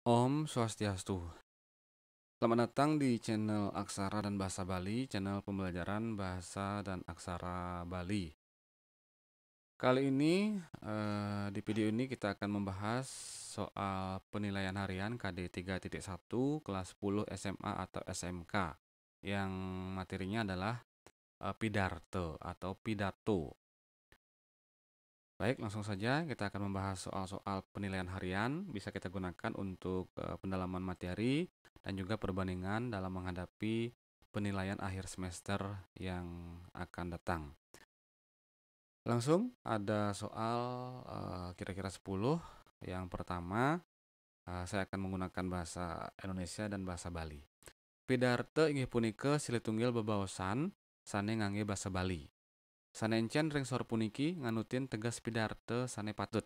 Om Swastiastu. Selamat datang di channel Aksara dan Bahasa Bali, channel pembelajaran Bahasa dan Aksara Bali. Kali ini eh, di video ini kita akan membahas soal penilaian harian KD 3.1 kelas 10 SMA atau SMK yang materinya adalah eh, pidarte atau pidato Baik, langsung saja kita akan membahas soal-soal penilaian harian bisa kita gunakan untuk eh, pendalaman materi dan juga perbandingan dalam menghadapi penilaian akhir semester yang akan datang. Langsung ada soal eh, kira-kira 10. Yang pertama, eh, saya akan menggunakan bahasa Indonesia dan bahasa Bali. Pidarte inggih punika silitunggil bebaosan sane ngangge bahasa Bali. Sanencen ring sor puniki nganutin tegas pidarte sane patut.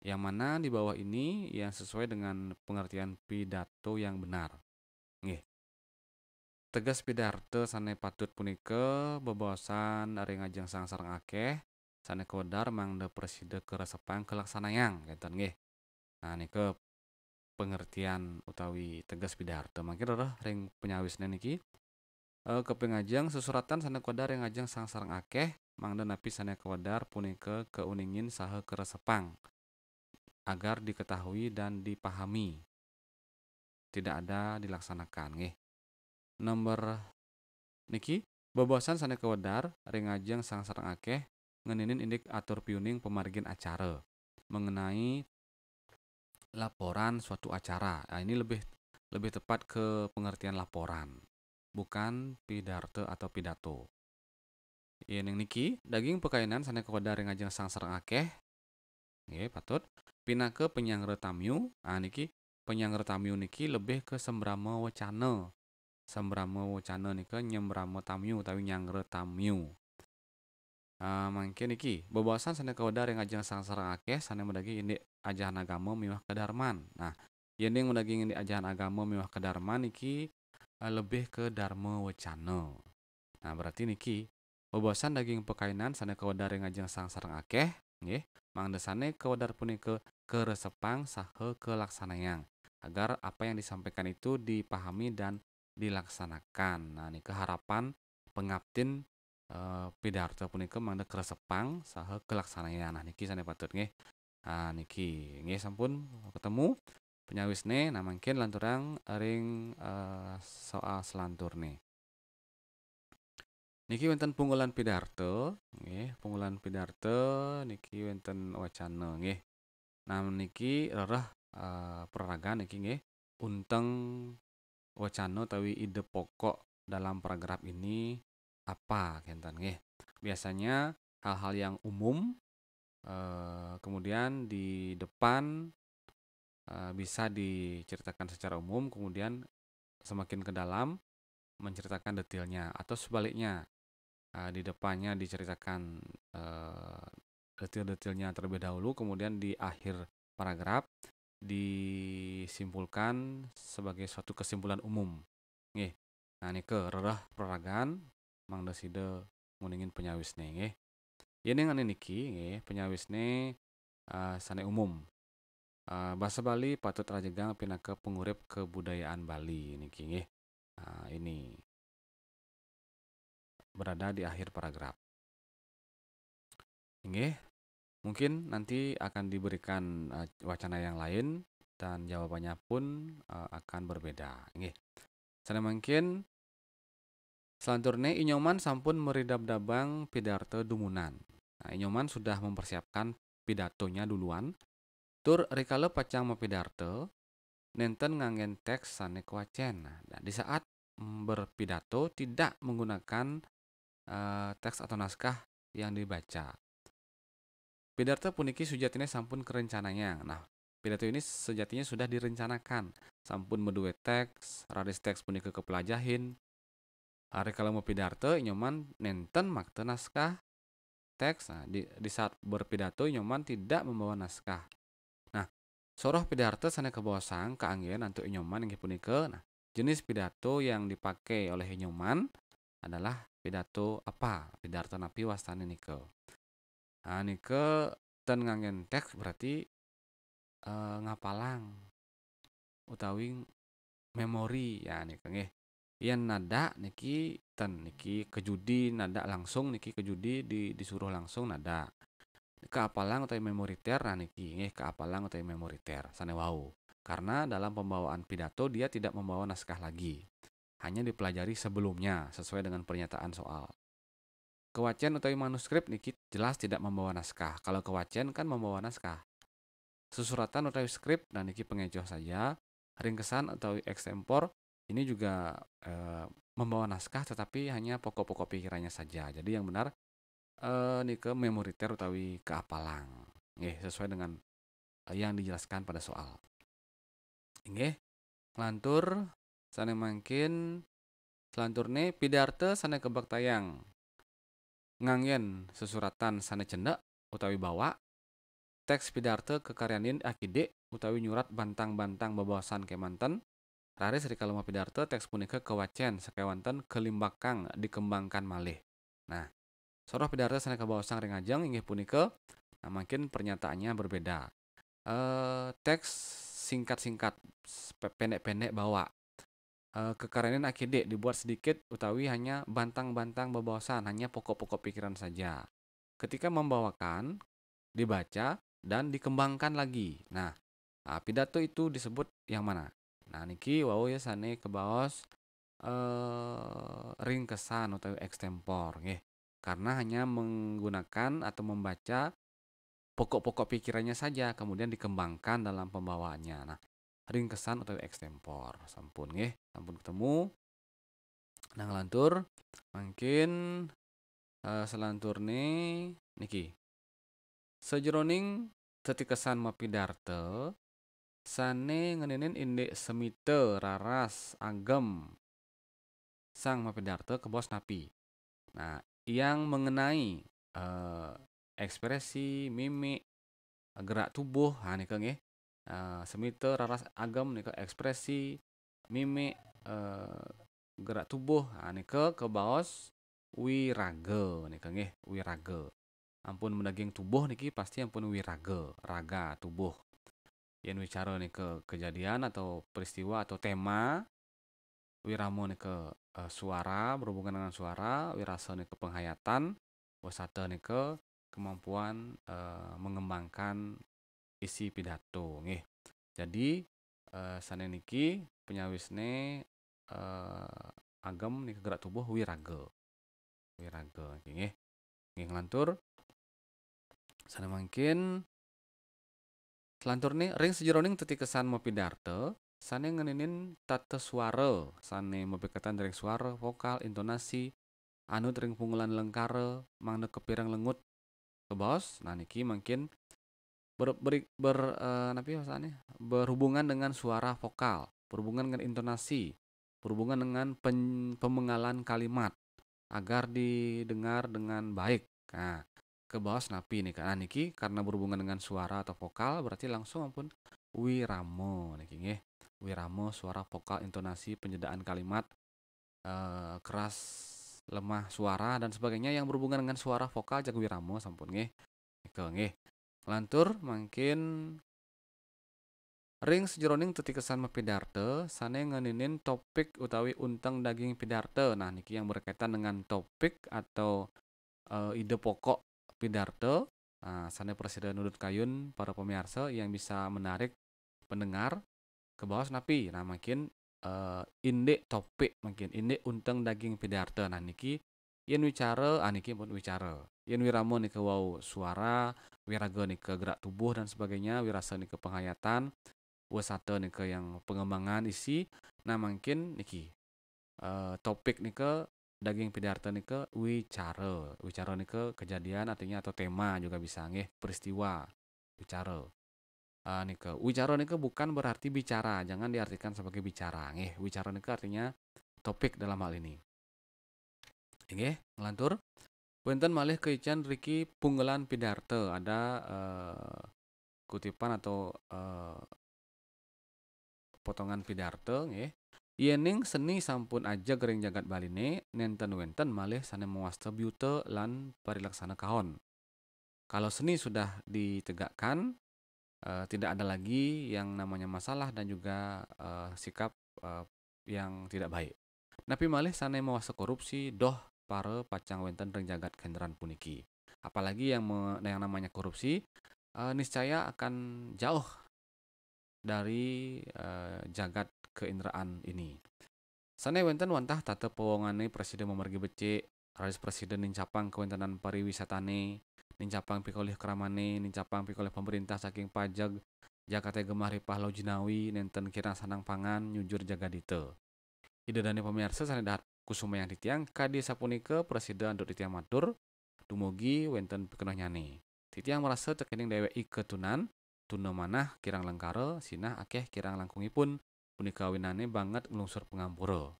Yang mana di bawah ini yang sesuai dengan pengertian pidato yang benar. Nggih. Tegas pidarte sane patut punike bebosan dari ngajeng sang sarang akeh sane kodar de preside kelaksana yang, ngeten nggih. Nah ke pengertian utawi tegas pidarte mangkir roh ring penyawis niki e, eh, kepengajang sesuratan sana kodar yang ngajang sang sarang akeh mangda napi sana punya ke keuningin saha keresepang agar diketahui dan dipahami tidak ada dilaksanakan nih nomor niki bebasan sana kewadar ringajeng sang sarang akeh ngeninin indik atur piuning pemargin acara mengenai laporan suatu acara. Nah, ini lebih lebih tepat ke pengertian laporan, bukan pidarte atau pidato. Iya, neng niki daging pekainan sanek kewadar sang serang akeh. Nggih, patut pina ke penyangre tamyu. Ah niki penyangre tamyu niki lebih ke sembrama wacana. Sembrama wacana niki nyembrama tamyu tapi nyangre tamyu. Ah mungkin niki bebasan sana kewadar yang sang serang akeh sana mendagi ini ajahan agama miwah kedarman nah yang mendagi ini ajahan agama miwah kedarman niki eh, lebih ke dharma wacana nah berarti niki bebasan daging pekainan sana kewedar ngajeng sang sarang akeh nggih kewadar kewedar punika keresepang sahe kelaksanayang agar apa yang disampaikan itu dipahami dan dilaksanakan nah ini keharapan pengabdin e, eh, pidarto punika mangda keresepang sahe kelaksanayang nah niki sana patut nggih nah niki nggih sampun ketemu penyawisne nah mungkin lanturang ring e, soal nih Niki wonten pungulan pidarto, nih pungulan pidarto niki wonten wacana nih. Nah niki rerah eh, peragaan niki nih, unteng wacana tawi ide pokok dalam paragraf ini apa kentan nih? Biasanya hal-hal yang umum eh, kemudian di depan eh, bisa diceritakan secara umum kemudian semakin ke dalam menceritakan detailnya atau sebaliknya uh, di depannya diceritakan uh, detail-detailnya terlebih dahulu, kemudian di akhir paragraf disimpulkan sebagai suatu kesimpulan umum. nih, Nah, ke rerah peragaan mang deside nguningin nih, ya, ini ini ngene niki penyawis nih uh, eh, sana umum. Uh, eh, bahasa Bali patut rajegang ke pengurip kebudayaan Bali niki Nah, ini berada di akhir paragraf. Oke, mungkin nanti akan diberikan eh, wacana yang lain dan jawabannya pun eh, akan berbeda. Nggih. Sana mungkin selanjutnya Inyoman sampun meridab-dabang pidarte dumunan. Nah, Inyoman sudah mempersiapkan pidatonya duluan. Tur rikale pacang mepidarte, nenten ngangen teks sane kuacen. Nah, di saat mm, berpidato tidak menggunakan Eh, teks atau naskah yang dibaca. Pidato puniki sejatinya sampun kerencananya. Nah, pidato ini sejatinya sudah direncanakan. Sampun meduwe teks, radis teks puniki kepelajahin. Hari kalau mau pidato, nyoman nenten makte naskah teks. Nah, di, di saat berpidato, nyoman tidak membawa naskah. Nah, soroh pidato sana kebosang, keanggian, untuk nyoman yang punike. Nah, jenis pidato yang dipakai oleh nyoman adalah pidato apa pidato napi wastani nike nah nike ten ngangen teks berarti e, ngapalang utawi memori ya nike nge yang nada niki ten niki kejudi nada langsung niki kejudi di, disuruh langsung nada ke apalang utawi memoriter nah niki ke apalang utawi memoriter sana wow karena dalam pembawaan pidato dia tidak membawa naskah lagi hanya dipelajari sebelumnya sesuai dengan pernyataan soal. Kewajian atau manuskrip niki jelas tidak membawa naskah. Kalau kewajian kan membawa naskah. Susuratan atau skrip dan nah niki pengecoh saja. Ringkesan atau ekstempor ini juga e, membawa naskah tetapi hanya pokok-pokok pikirannya saja. Jadi yang benar e, eh, niki memoriter atau keapalang. Nggih, sesuai dengan eh, yang dijelaskan pada soal. Nggih. Lantur Sana mangkin selanturne pidarte sana kebak tayang. ngangen sesuratan sana cendak utawi bawa. Teks pidarte kekaryanin akide utawi nyurat bantang-bantang bebasan kemanten. Rari serikal lemah pidarte teks punika kewacen sekewanten kelimbakang dikembangkan malih. Nah, soroh pidarte sana kebawasan ringajeng inggih punika nah makin pernyataannya berbeda. Eh, teks singkat-singkat pendek-pendek bawa uh, eh, kekarenan AKD dibuat sedikit utawi hanya bantang-bantang bebawasan hanya pokok-pokok pikiran saja. Ketika membawakan, dibaca dan dikembangkan lagi. Nah, uh, pidato itu disebut yang mana? Nah, niki wow ya sane ke bawah eh, uh, ringkesan utawi ekstempor Karena hanya menggunakan atau membaca pokok-pokok pikirannya saja kemudian dikembangkan dalam pembawaannya. Nah, ringkesan atau ekstempor sampun nggih sampun ketemu nang lantur mungkin eh, uh, nih, niki Sejroning sejeroning mapi mapidarte sane ngenenin indek semite raras agem sang mapidarte ke bos napi nah yang mengenai uh, ekspresi mimik gerak tubuh nah nih Nah, semite raras agam nika ekspresi mimik uh, eh, gerak tubuh nah, ke kebaos wirage nika nggih wirage ampun mendaging tubuh niki pasti ampun wirage raga tubuh yang bicara nih ke kejadian atau peristiwa atau tema wiramo nih eh, ke uh, suara berhubungan dengan suara wirasa nih ke penghayatan wasata nih ke kemampuan uh, mengembangkan isi pidato nggih. Jadi eh, niki penyawisne uh, eh, agem nih gerak tubuh wirage Wiragel nggih. Nggih ngelantur mungkin selantur nih ring sejeroning teti kesan mau pidarte, sana ngeninin tata suara, sana mau bekatan dari suara, vokal, intonasi, anu tering pungulan lengkare, mangne kepirang lengut, ke bos, nah niki mungkin ber, ber, ber uh, napi berhubungan dengan suara vokal, berhubungan dengan intonasi, berhubungan dengan pen, pemengalan kalimat agar didengar dengan baik. Nah, ke bawah napi nih karena niki karena berhubungan dengan suara atau vokal berarti langsung ampun wiramo niki nge. Ya. Wiramo suara vokal intonasi penjedaan kalimat uh, keras lemah suara dan sebagainya yang berhubungan dengan suara vokal jago wiramo sampun nih, nge ya. Lantur makin ring sejroning sejeroning kesan mepidarte sana nganinin topik utawi unteng daging pidarte nah niki yang berkaitan dengan topik atau e, ide pokok pidarte nah sana presiden nudut kayun para pemirsa yang bisa menarik pendengar ke bawah napi. nah makin e, eh, indek topik makin indek unteng daging pidarte nah niki yen wicara aniki ah, pun wicara yen wiramo ke wau suara wiraga ke gerak tubuh dan sebagainya wirasa ke penghayatan wasata ke yang pengembangan isi nah mungkin niki uh, topik ke daging pidarta ke wicara wicara ke kejadian artinya atau tema juga bisa nge peristiwa wicara uh, nika wicara nika bukan berarti bicara jangan diartikan sebagai bicara nih wicara nika artinya topik dalam hal ini Nggih, ngelantur. Punten malih keican Riki punggelan pidarte ada uh, kutipan atau uh, potongan pidarte nggih. Yening seni sampun aja gering jagat baline nenten wenten malih sana muasta biute lan parilaksana kahon. Kalau seni sudah ditegakkan uh, tidak ada lagi yang namanya masalah dan juga uh, sikap uh, yang tidak baik. Napi malih sana muasta korupsi doh Para pacang wenten terjagat jagat kenderan puniki. Apalagi yang me, yang namanya korupsi uh, niscaya akan jauh dari uh, eh, jagat keindraan ini. Sane wenten wantah tata pewongane presiden memergi becik, rais presiden nincapang kewentenan pariwisata ne, nincapang pikolih keramane, nincapang pikolih pemerintah saking pajak, Jakarta gemah ripah lojinawi, jinawi nenten kira sanang pangan nyujur jaga dite. Ide dani pemirsa sana dahat Kusuma yang ditiang kadi sapunike presiden dok ditiang matur dumugi wenten pikenoh nyane. Titiang merasa tekening ike ketunan tuna manah kirang lengkare sinah akeh kirang pun punika winane banget ngelungsur pengampura.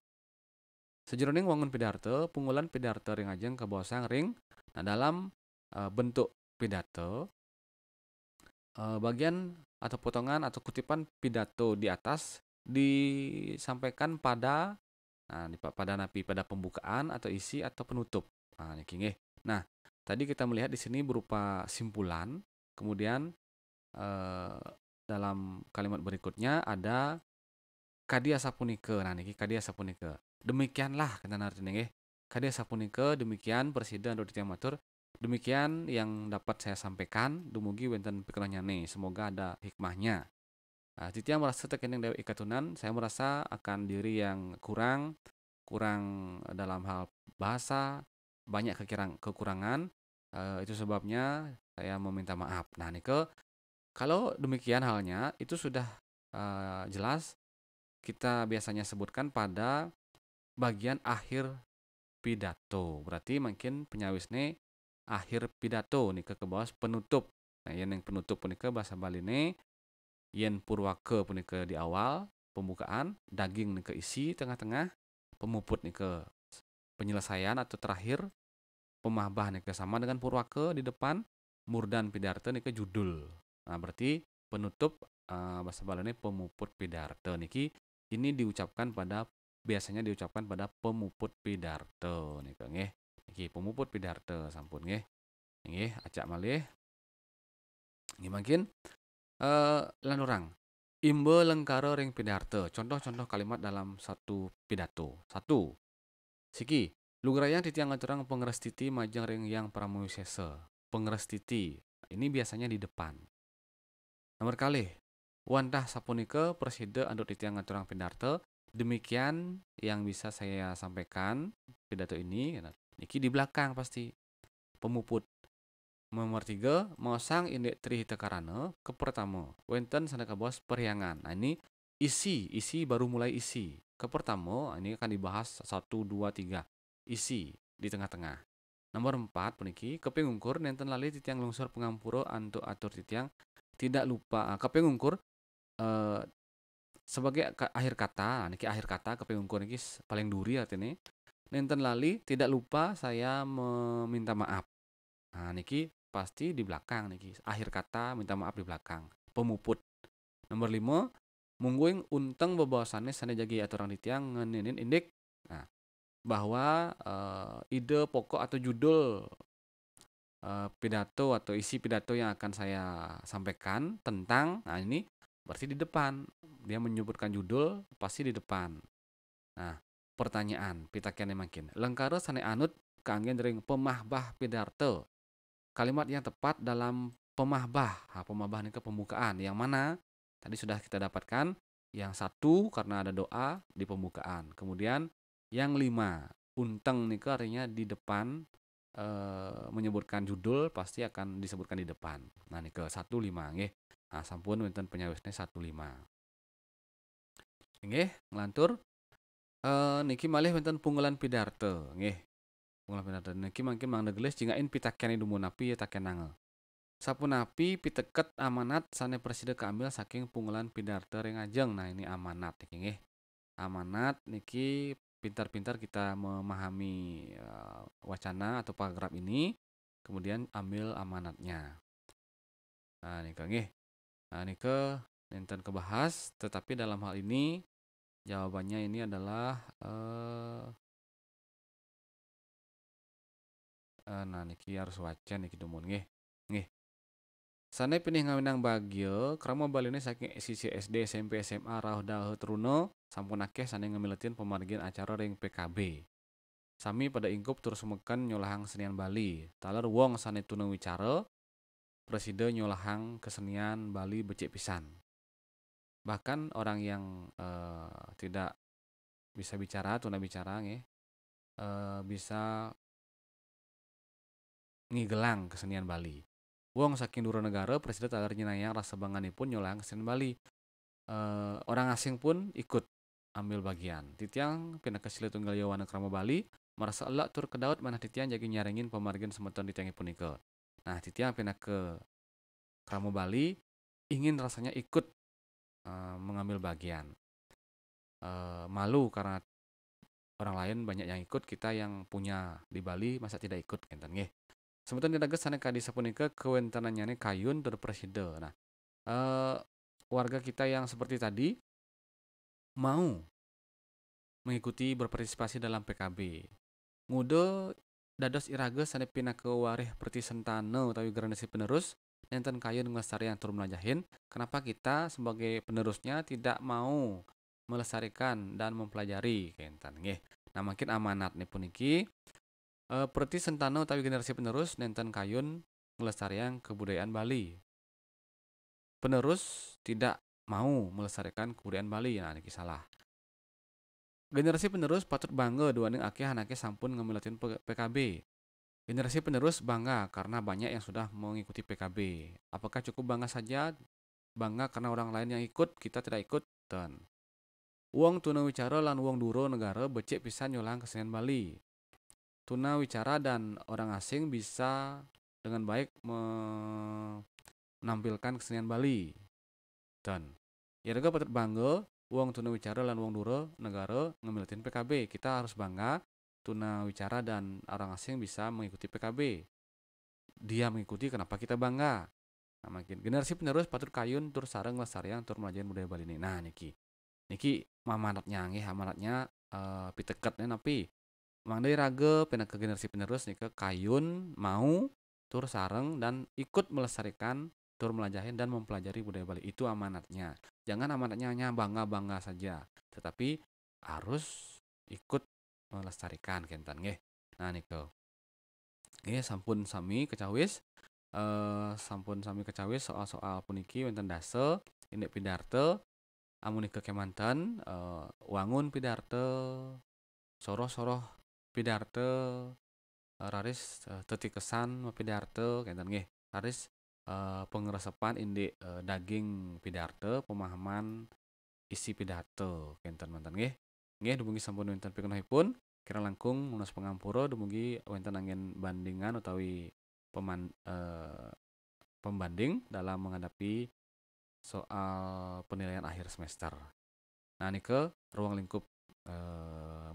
Sejeroning wangun pidarte, pungulan pidarte ring ajeng sang ring nah dalam e, bentuk pidato e, bagian atau potongan atau kutipan pidato di atas disampaikan pada Nah, pada napi pada pembukaan atau isi atau penutup. Nah, eh. Nah, tadi kita melihat di sini berupa simpulan, kemudian eh, dalam kalimat berikutnya ada kadia sapunike. Nah, niki kadia sapunike. Demikianlah kena nanti nih eh. Kadia sapunike demikian presiden anu matur. Demikian yang dapat saya sampaikan, dumugi pikirannya nih Semoga ada hikmahnya. Nah, Ditya merasa terkendeng dari ikatan saya merasa akan diri yang kurang, kurang eh, dalam hal bahasa, banyak kekirang, kekurangan. E, itu sebabnya saya meminta maaf. Nah, Nike, kalau demikian halnya, itu sudah e, jelas kita biasanya sebutkan pada bagian akhir pidato. Berarti mungkin penyawis ini akhir pidato Nikel ke bawah penutup. Nah, yang penutup Nikel bahasa Bali ini yen purwake punika di awal pembukaan daging nih ke isi tengah-tengah pemuput nih ke penyelesaian atau terakhir pemahbah nih ke sama dengan purwake di depan murdan pidarte nih ke judul nah berarti penutup uh, eh, bahasa Bali ini pemuput pidarte niki ini diucapkan pada biasanya diucapkan pada pemuput pidarte nih ke nggih niki pemuput pidarte sampun nggih nggih acak malih nggih makin uh, lan orang imbe lengkara ring pidarte contoh-contoh kalimat dalam satu pidato satu siki lugrayang titi ngaturang pengrestiti majang ring yang sese pengrestiti ini biasanya di depan nomor kali wantah sapunike persida andut titi ngaturang pidarte demikian yang bisa saya sampaikan pidato ini niki di belakang pasti pemuput nomor tiga mosang indek tri karena ke pertama wenten sana bos periangan nah, ini isi isi baru mulai isi ke pertama nah, ini akan dibahas satu dua tiga isi di tengah-tengah nomor empat puniki kepingungkur nenten lali titiang longsor pengampuro anto atur titiang tidak lupa ah, kepingungkur eh, sebagai akhir kata nah, niki akhir kata kepingungkur niki paling duri artinya nenten lali tidak lupa saya meminta maaf Nah, niki pasti di belakang nih guys. akhir kata minta maaf di belakang pemuput nomor lima mungguing unteng bebawasannya sana jagi aturan di tiang ngeninin indik nah, bahwa uh, ide pokok atau judul uh, pidato atau isi pidato yang akan saya sampaikan tentang nah ini berarti di depan dia menyebutkan judul pasti di depan nah pertanyaan pitakian yang makin lengkara sana anut keanggen ring pemahbah pidato kalimat yang tepat dalam pemahbah. Nah, pemahbah ini ke pembukaan. Yang mana tadi sudah kita dapatkan. Yang satu karena ada doa di pembukaan. Kemudian yang lima unteng ini artinya di depan e, menyebutkan judul pasti akan disebutkan di depan. Nah ke satu lima nggih. Nah sampun winten penyawisnya satu lima. Nggih, ngelantur e, niki malih winten punggulan pidarte nggih dan niki nah, mungkin mang negelis pita pitakian idumun napi ya takian napi pita ket amanat sana presiden keambil saking pungulan pindarter yang ajeng. Nah ini amanat niki Amanat niki pintar-pintar kita memahami uh, wacana atau paragraf ini kemudian ambil amanatnya. Nah niki nggih. Nah ke nenten kebahas tetapi dalam hal ini jawabannya ini adalah uh, uh, nah niki harus wacan niki dumun nggih nggih Sane pinih ngawinang bagio, kramo ini saking sisi SD, SMP, SMA, rauh dahut truno sampun akeh sane ngemiletin pemargin acara ring PKB. Sami pada ingkup terus mekan nyolahang senian Bali, taler wong sane tuna wicara, presiden nyolahang kesenian Bali becik pisan. Bahkan orang yang uh, tidak bisa bicara, tuna bicara nge, uh, eh, bisa ngigelang kesenian Bali. Wong saking duru negara presiden agar yang rasa bangani pun nyolang kesenian Bali. E, orang asing pun ikut ambil bagian. Titiang pina kesile tunggal yawana kerama Bali, merasa elak tur ke daud mana titiang jadi nyaringin pemargin semeton titiang punika. Nah titiang pina ke kerama Bali ingin rasanya ikut e, mengambil bagian. E, malu karena orang lain banyak yang ikut kita yang punya di Bali masa tidak ikut gitu nggih Sebetulnya dages aneka kadi punika kewentanannya kayun tur persida. Nah, eh, warga kita yang seperti tadi mau mengikuti berpartisipasi dalam PKB. Ngude dados irages sana pina ke warih perti sentane tapi generasi penerus nenten kayun yang turun melajahin kenapa kita sebagai penerusnya tidak mau melestarikan dan mempelajari kenten nggih nah makin amanat nih puniki E, Perti sentana utawi generasi penerus nenten kayun melestarikan kebudayaan Bali. Penerus tidak mau melestarikan kebudayaan Bali, nah ini salah. Generasi penerus patut bangga dua Ning akeh anaknya sampun ngemilatin PKB. Generasi penerus bangga karena banyak yang sudah mengikuti PKB. Apakah cukup bangga saja? Bangga karena orang lain yang ikut, kita tidak ikut, dan Uang tunawicara lan uang duro negara becek pisan nyolang kesenian Bali. Tuna wicara dan orang asing bisa dengan baik menampilkan kesenian Bali. Dan ya juga patut bangga uang tuna wicara dan uang dure negara ngemilatin PKB. Kita harus bangga tuna wicara dan orang asing bisa mengikuti PKB. Dia mengikuti kenapa kita bangga. Nah, makin generasi penerus patut kayun tur sarang lesariang tur melajukan budaya Bali ini. Nah, niki. Niki amanatnya nggih amanatnya uh, eh, piteketnya napi. Mang Dei rage pindah ke generasi penerus nih ke kayun mau tur sareng dan ikut melestarikan tur melajahi dan mempelajari budaya Bali itu amanatnya. Jangan amanatnya hanya bangga-bangga saja, tetapi harus ikut melestarikan kentan nah, nih Nah ke Nggih sampun sami kecawis eh sampun sami kecawis soal-soal puniki wonten dasel indek pidarte amunike ke Kemanten e, wangun pidarte soroh-soroh pidarte eh, raris eh, kesan pidarte kaitan gitu, nggih raris eh, pengeresepan indi daging pidarte pemahaman isi pidarte kenten gitu, mantan nggih nggih dumugi sampun wonten pikanahipun kira langkung munas pengampuro, dumugi wonten angin bandingan utawi peman, pembanding dalam menghadapi soal penilaian akhir semester. Nah, ini ke ruang lingkup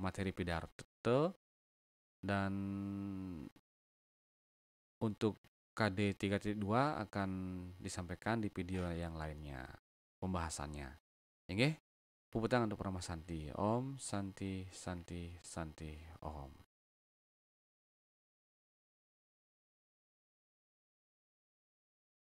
materi pidato dan untuk KD 3.2 akan disampaikan di video yang lainnya pembahasannya. Oke? Pupuk tangan untuk Rama Santi. Om Santi Santi Santi Om.